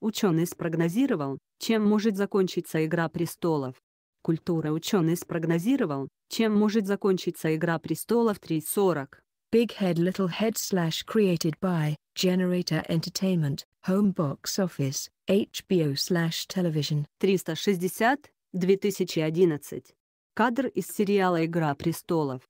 Ученый спрогнозировал, чем может закончиться «Игра престолов». Культура ученый спрогнозировал, чем может закончиться «Игра престолов» 3.40. Big Head Little Head slash created by Generator Entertainment, Home Box Office, HBO slash Television. 360, 2011. Кадр из сериала «Игра престолов».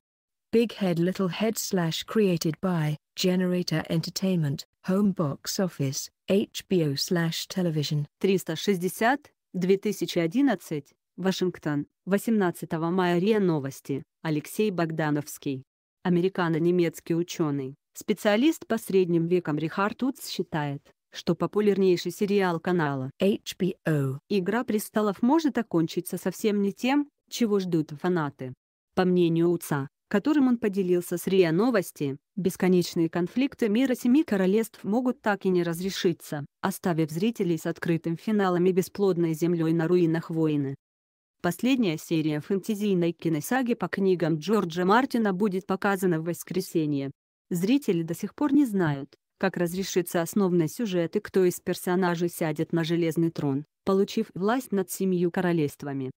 Big Head Little Head slash created by Generator Entertainment, Home Box Office, HBO slash Television. 360, 2011, Вашингтон, 18 мая РИА Новости, Алексей Богдановский. Американо-немецкий ученый, специалист по средним векам Рихард Утс считает, что популярнейший сериал канала HBO «Игра престолов» может окончиться совсем не тем, чего ждут фанаты. По мнению Утса, которым он поделился с РИА Новости, бесконечные конфликты мира семи королевств могут так и не разрешиться, оставив зрителей с открытым финалом и бесплодной землей на руинах войны. Последняя серия фэнтезийной киносаги по книгам Джорджа Мартина будет показана в воскресенье. Зрители до сих пор не знают, как разрешится основной сюжет и кто из персонажей сядет на железный трон, получив власть над семью королевствами.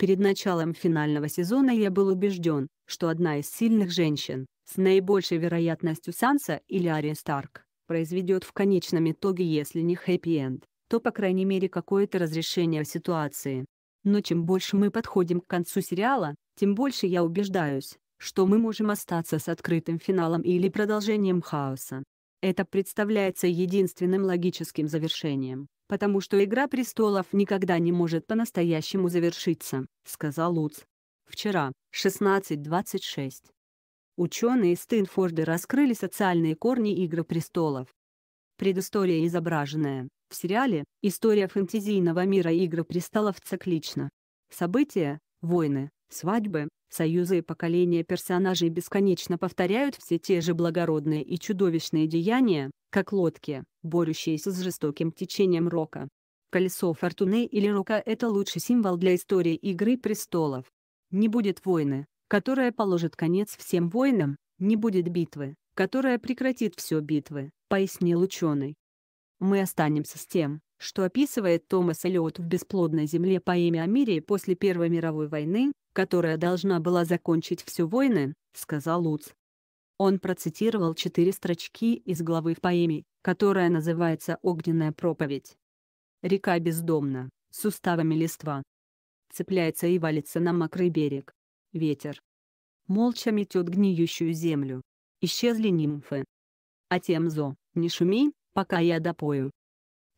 Перед началом финального сезона я был убежден, что одна из сильных женщин, с наибольшей вероятностью Санса или Ария Старк, произведет в конечном итоге, если не хэппи-энд, то по крайней мере какое-то разрешение ситуации. Но чем больше мы подходим к концу сериала, тем больше я убеждаюсь, что мы можем остаться с открытым финалом или продолжением хаоса. Это представляется единственным логическим завершением, потому что «Игра престолов» никогда не может по-настоящему завершиться», — сказал Луц. Вчера, 16.26. Ученые из Стэнфорда раскрыли социальные корни «Игры престолов». Предыстория изображенная в сериале «История фэнтезийного мира «Игры престолов» циклична. События, войны, Свадьбы, союзы и поколения персонажей бесконечно повторяют все те же благородные и чудовищные деяния, как лодки, борющиеся с жестоким течением рока. Колесо фортуны или рока – это лучший символ для истории Игры престолов. Не будет войны, которая положит конец всем войнам, не будет битвы, которая прекратит все битвы, пояснил ученый. Мы останемся с тем, что описывает Томас Эллиот в «Бесплодной земле» поэме о мире после Первой мировой войны, которая должна была закончить все войны, сказал Луц. Он процитировал четыре строчки из главы в поэме, которая называется «Огненная проповедь». Река бездомна, суставами листва. Цепляется и валится на мокрый берег. Ветер. Молча метет гниющую землю. Исчезли нимфы. А темзо, не шуми, пока я допою.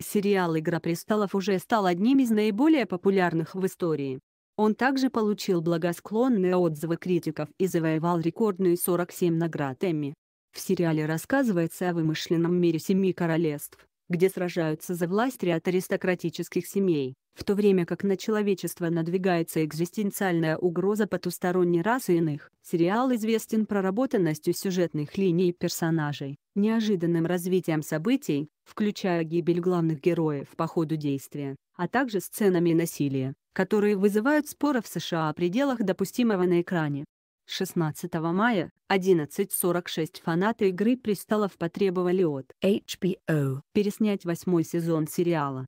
Сериал «Игра престолов» уже стал одним из наиболее популярных в истории. Он также получил благосклонные отзывы критиков и завоевал рекордные 47 наград Эмми. В сериале рассказывается о вымышленном мире семи королевств, где сражаются за власть ряд аристократических семей, в то время как на человечество надвигается экзистенциальная угроза потусторонней расы иных. Сериал известен проработанностью сюжетных линий и персонажей, неожиданным развитием событий, включая гибель главных героев по ходу действия, а также сценами насилия, которые вызывают споры в США о пределах допустимого на экране. 16 мая 11.46 фанаты «Игры престолов» потребовали от HBO переснять восьмой сезон сериала.